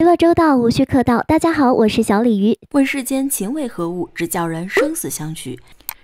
娱乐周到，无需客套。大家好，我是小鲤鱼。问世间情为何物，只叫人生死相许。《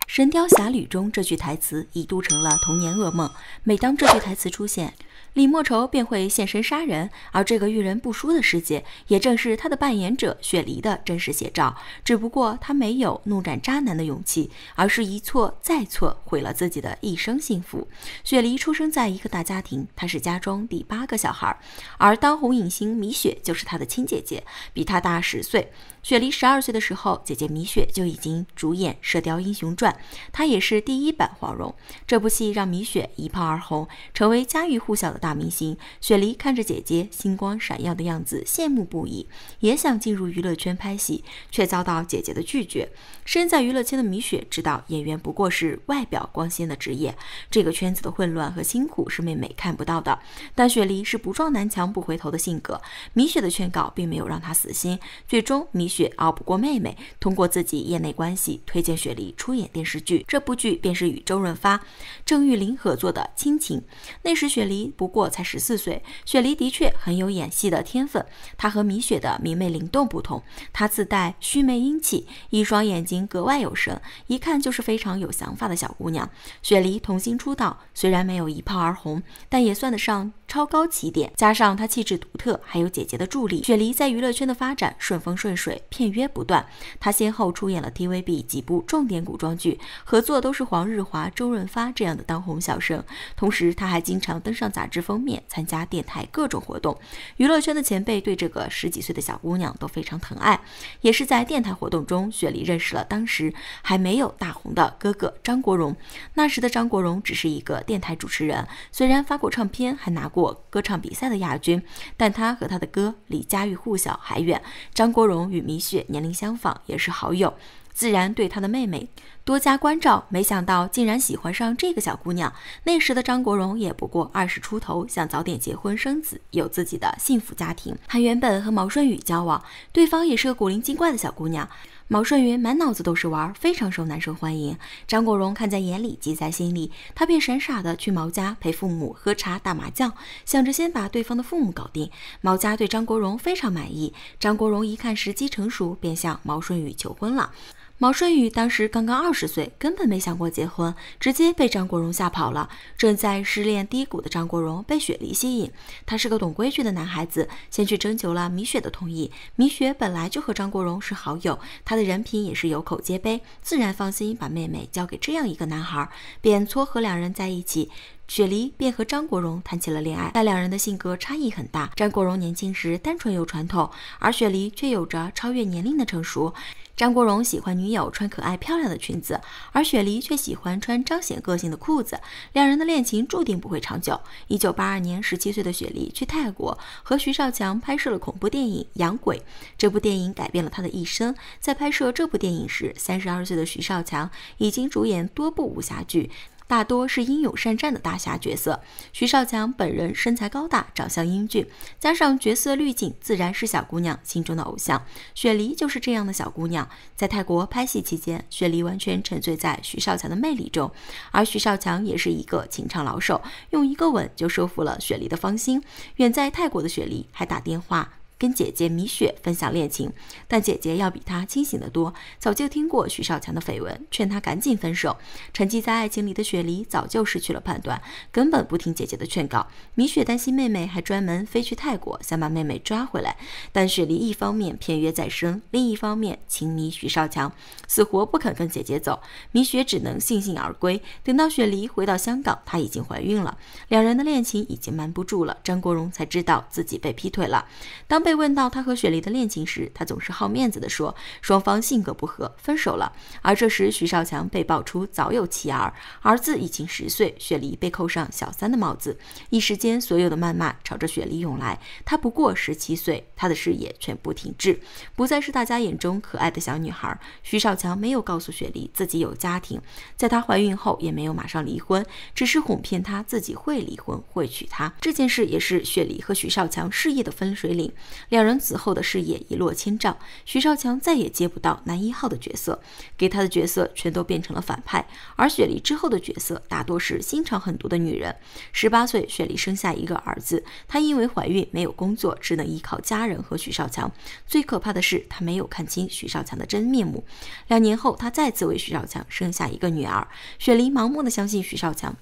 神雕侠侣》中这句台词一度成了童年噩梦。每当这句台词出现，李莫愁便会现身杀人，而这个遇人不淑的世界，也正是她的扮演者雪梨的真实写照。只不过她没有怒斩渣男的勇气，而是一错再错，毁了自己的一生幸福。雪梨出生在一个大家庭，她是家中第八个小孩，而当红影星米雪就是她的亲姐姐，比她大十岁。雪梨十二岁的时候，姐姐米雪就已经主演《射雕英雄传》，她也是第一版黄蓉。这部戏让米雪一炮而红，成为家喻户晓的大。大明星雪梨看着姐姐星光闪耀的样子，羡慕不已，也想进入娱乐圈拍戏，却遭到姐姐的拒绝。身在娱乐圈的米雪知道，演员不过是外表光鲜的职业，这个圈子的混乱和辛苦是妹妹看不到的。但雪梨是不撞南墙不回头的性格，米雪的劝告并没有让她死心。最终，米雪熬不过妹妹，通过自己业内关系推荐雪梨出演电视剧。这部剧便是与周润发、郑裕玲合作的《亲情》。那时，雪梨不。过才十四岁，雪梨的确很有演戏的天分。她和米雪的明媚灵动不同，她自带须眉英气，一双眼睛格外有神，一看就是非常有想法的小姑娘。雪梨童星出道，虽然没有一炮而红，但也算得上超高起点。加上她气质独特，还有姐姐的助力，雪梨在娱乐圈的发展顺风顺水，片约不断。她先后出演了 TVB 几部重点古装剧，合作都是黄日华、周润发这样的当红小生。同时，她还经常登上杂志。封面参加电台各种活动，娱乐圈的前辈对这个十几岁的小姑娘都非常疼爱。也是在电台活动中，雪梨认识了当时还没有大红的哥哥张国荣。那时的张国荣只是一个电台主持人，虽然发过唱片，还拿过歌唱比赛的亚军，但他和他的歌离家喻户晓还远。张国荣与米雪年龄相仿，也是好友。自然对他的妹妹多加关照，没想到竟然喜欢上这个小姑娘。那时的张国荣也不过二十出头，想早点结婚生子，有自己的幸福家庭。他原本和毛舜宇交往，对方也是个古灵精怪的小姑娘。毛舜云满脑子都是玩，非常受男生欢迎。张国荣看在眼里，急在心里，他便傻傻的去毛家陪父母喝茶、打麻将，想着先把对方的父母搞定。毛家对张国荣非常满意，张国荣一看时机成熟，便向毛舜宇求婚了。毛舜宇当时刚刚二十岁，根本没想过结婚，直接被张国荣吓跑了。正在失恋低谷的张国荣被雪梨吸引，他是个懂规矩的男孩子，先去征求了米雪的同意。米雪本来就和张国荣是好友，他的人品也是有口皆碑，自然放心把妹妹交给这样一个男孩，便撮合两人在一起。雪梨便和张国荣谈起了恋爱，但两人的性格差异很大。张国荣年轻时单纯又传统，而雪梨却有着超越年龄的成熟。张国荣喜欢女友穿可爱漂亮的裙子，而雪梨却喜欢穿彰显个性的裤子。两人的恋情注定不会长久。一九八二年，十七岁的雪梨去泰国和徐少强拍摄了恐怖电影《养鬼》，这部电影改变了他的一生。在拍摄这部电影时，三十二岁的徐少强已经主演多部武侠剧。大多是英勇善战的大侠角色，徐少强本人身材高大，长相英俊，加上角色滤镜，自然是小姑娘心中的偶像。雪梨就是这样的小姑娘，在泰国拍戏期间，雪梨完全沉醉在徐少强的魅力中，而徐少强也是一个情场老手，用一个吻就收服了雪梨的芳心。远在泰国的雪梨还打电话。跟姐姐米雪分享恋情，但姐姐要比她清醒得多，早就听过许少强的绯闻，劝她赶紧分手。沉寂在爱情里的雪梨早就失去了判断，根本不听姐姐的劝告。米雪担心妹妹，还专门飞去泰国，想把妹妹抓回来。但雪梨一方面片约在身，另一方面情迷许少强，死活不肯跟姐姐走。米雪只能悻悻而归。等到雪梨回到香港，她已经怀孕了，两人的恋情已经瞒不住了。张国荣才知道自己被劈腿了。当被问到他和雪梨的恋情时，他总是好面子的说双方性格不合，分手了。而这时，徐少强被爆出早有妻儿，儿子已经十岁，雪梨被扣上小三的帽子。一时间，所有的谩骂朝着雪梨涌来。她不过十七岁，她的事业全部停滞，不再是大家眼中可爱的小女孩。徐少强没有告诉雪梨自己有家庭，在她怀孕后也没有马上离婚，只是哄骗她自己会离婚，会娶她。这件事也是雪梨和徐少强事业的分水岭。两人此后的事业一落千丈，徐少强再也接不到男一号的角色，给他的角色全都变成了反派，而雪梨之后的角色大多是心肠狠毒的女人。十八岁，雪梨生下一个儿子，她因为怀孕没有工作，只能依靠家人和徐少强。最可怕的是，她没有看清徐少强的真面目。两年后，她再次为徐少强生下一个女儿，雪梨盲目的相信徐少强。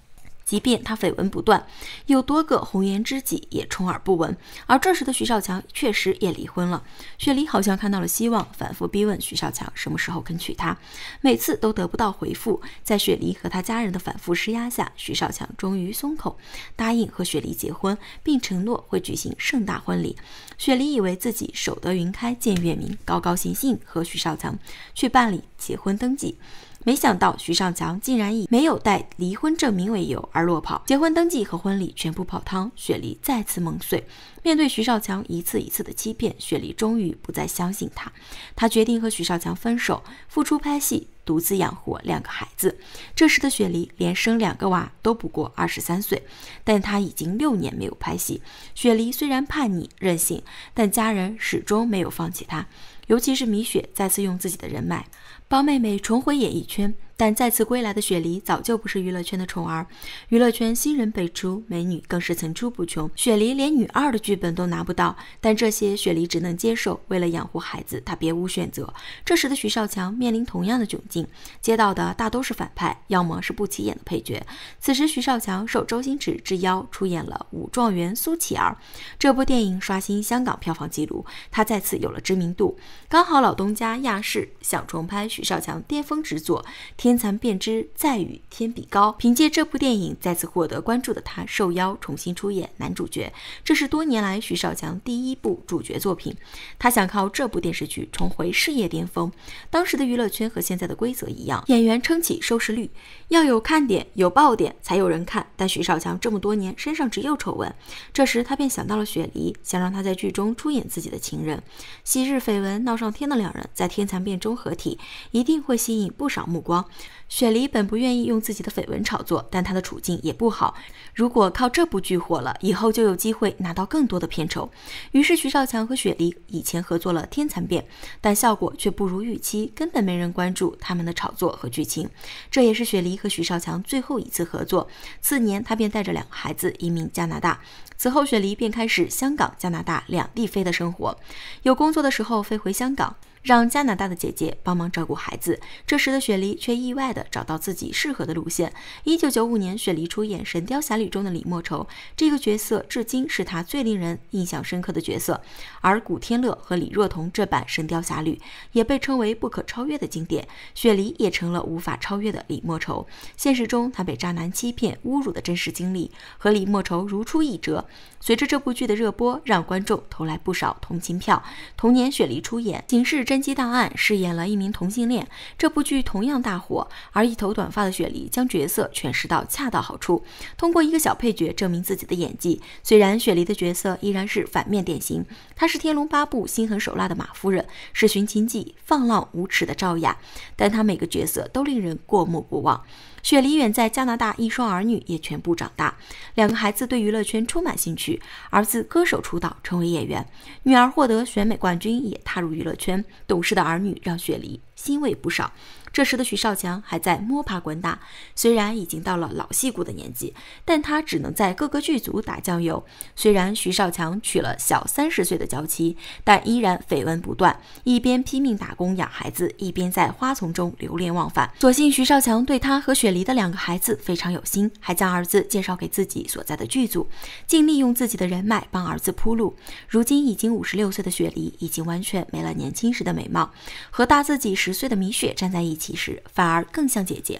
即便他绯闻不断，有多个红颜知己也充耳不闻。而这时的徐少强确实也离婚了。雪梨好像看到了希望，反复逼问徐少强什么时候肯娶她，每次都得不到回复。在雪梨和他家人的反复施压下，徐少强终于松口，答应和雪梨结婚，并承诺会举行盛大婚礼。雪梨以为自己守得云开见月明，高高兴兴和徐少强去办理结婚登记。没想到徐少强竟然以没有带离婚证明为由而落跑，结婚登记和婚礼全部泡汤，雪莉再次梦碎。面对徐少强一次一次的欺骗，雪莉终于不再相信他，她决定和徐少强分手，复出拍戏。独自养活两个孩子，这时的雪梨连生两个娃都不过二十三岁，但她已经六年没有拍戏。雪梨虽然叛逆任性，但家人始终没有放弃她，尤其是米雪再次用自己的人脉帮妹妹重回演艺圈。但再次归来的雪梨早就不是娱乐圈的宠儿，娱乐圈新人辈出，美女更是层出不穷。雪梨连女二的剧本都拿不到，但这些雪梨只能接受。为了养活孩子，她别无选择。这时的徐少强面临同样的窘境，接到的大都是反派，要么是不起眼的配角。此时徐少强受周星驰之邀出演了《武状元苏乞儿》，这部电影刷新香港票房纪录，他再次有了知名度。刚好老东家亚视想重拍徐少强巅峰之作。《天蚕变之再与天比高》，凭借这部电影再次获得关注的他，受邀重新出演男主角，这是多年来徐少强第一部主角作品。他想靠这部电视剧重回事业巅峰。当时的娱乐圈和现在的规则一样，演员撑起收视率，要有看点、有爆点才有人看。但徐少强这么多年身上只有丑闻，这时他便想到了雪梨，想让她在剧中出演自己的情人。昔日绯闻闹上天的两人，在《天蚕变》中合体，一定会吸引不少目光。雪梨本不愿意用自己的绯闻炒作，但她的处境也不好。如果靠这部剧火了，以后就有机会拿到更多的片酬。于是徐少强和雪梨以前合作了《天蚕变》，但效果却不如预期，根本没人关注他们的炒作和剧情。这也是雪梨和徐少强最后一次合作。次年，他便带着两个孩子移民加拿大。此后，雪梨便开始香港、加拿大两地飞的生活，有工作的时候飞回香港。让加拿大的姐姐帮忙照顾孩子。这时的雪梨却意外地找到自己适合的路线。一九九五年，雪梨出演《神雕侠侣》中的李莫愁，这个角色至今是她最令人印象深刻的角色。而古天乐和李若彤这版《神雕侠侣》也被称为不可超越的经典，雪梨也成了无法超越的李莫愁。现实中，她被渣男欺骗、侮辱的真实经历和李莫愁如出一辙。随着这部剧的热播，让观众投来不少同情票。同年，雪梨出演《情是真》。《真机档案》饰演了一名同性恋，这部剧同样大火。而一头短发的雪梨将角色诠释到恰到好处，通过一个小配角证明自己的演技。虽然雪梨的角色依然是反面典型，她是《天龙八部》心狠手辣的马夫人，是《寻秦记》放浪无耻的赵雅，但她每个角色都令人过目不忘。雪梨远在加拿大，一双儿女也全部长大。两个孩子对娱乐圈充满兴趣，儿子歌手出道，成为演员；女儿获得选美冠军，也踏入娱乐圈。懂事的儿女让雪梨。欣慰不少。这时的徐少强还在摸爬滚打，虽然已经到了老戏骨的年纪，但他只能在各个剧组打酱油。虽然徐少强娶了小三十岁的娇妻，但依然绯闻不断。一边拼命打工养孩子，一边在花丛中流连忘返。所幸徐少强对他和雪梨的两个孩子非常有心，还将儿子介绍给自己所在的剧组，尽力用自己的人脉帮儿子铺路。如今已经五十六岁的雪梨，已经完全没了年轻时的美貌，和大自己十岁的米雪站在一起时，反而更像姐姐。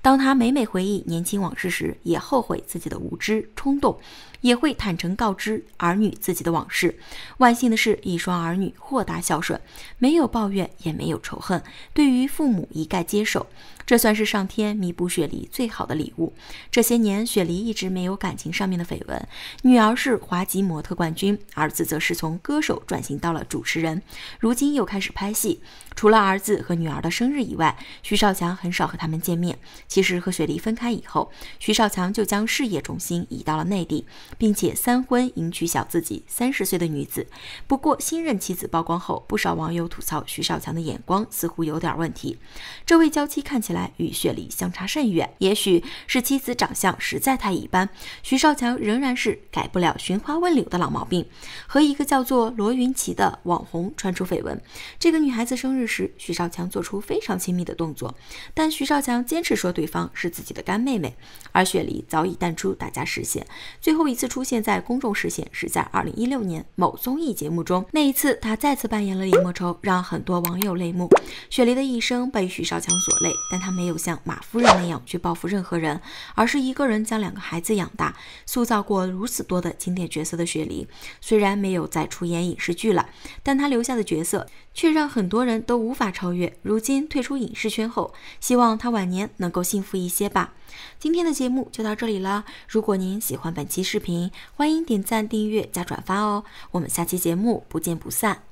当她每每回忆年轻往事时，也后悔自己的无知冲动，也会坦诚告知儿女自己的往事。万幸的是，一双儿女豁达孝顺，没有抱怨，也没有仇恨，对于父母一概接受。这算是上天弥补雪梨最好的礼物。这些年，雪梨一直没有感情上面的绯闻。女儿是滑稽模特冠军，儿子则是从歌手转型到了主持人，如今又开始拍戏。除了儿子和女儿的生日以外，徐少强很少和他们见面。其实和雪梨分开以后，徐少强就将事业重心移到了内地，并且三婚迎娶小自己三十岁的女子。不过新任妻子曝光后，不少网友吐槽徐少强的眼光似乎有点问题。这位娇妻看起来。来与雪梨相差甚远，也许是妻子长相实在太一般，徐少强仍然是改不了寻花问柳的老毛病，和一个叫做罗云奇的网红传出绯闻。这个女孩子生日时，徐少强做出非常亲密的动作，但徐少强坚持说对方是自己的干妹妹，而雪梨早已淡出大家视线。最后一次出现在公众视线是在二零一六年某综艺节目中，那一次他再次扮演了李莫愁，让很多网友泪目。雪梨的一生被徐少强所累，但。他没有像马夫人那样去报复任何人，而是一个人将两个孩子养大。塑造过如此多的经典角色的雪梨，虽然没有再出演影视剧了，但她留下的角色却让很多人都无法超越。如今退出影视圈后，希望她晚年能够幸福一些吧。今天的节目就到这里了。如果您喜欢本期视频，欢迎点赞、订阅、加转发哦。我们下期节目不见不散。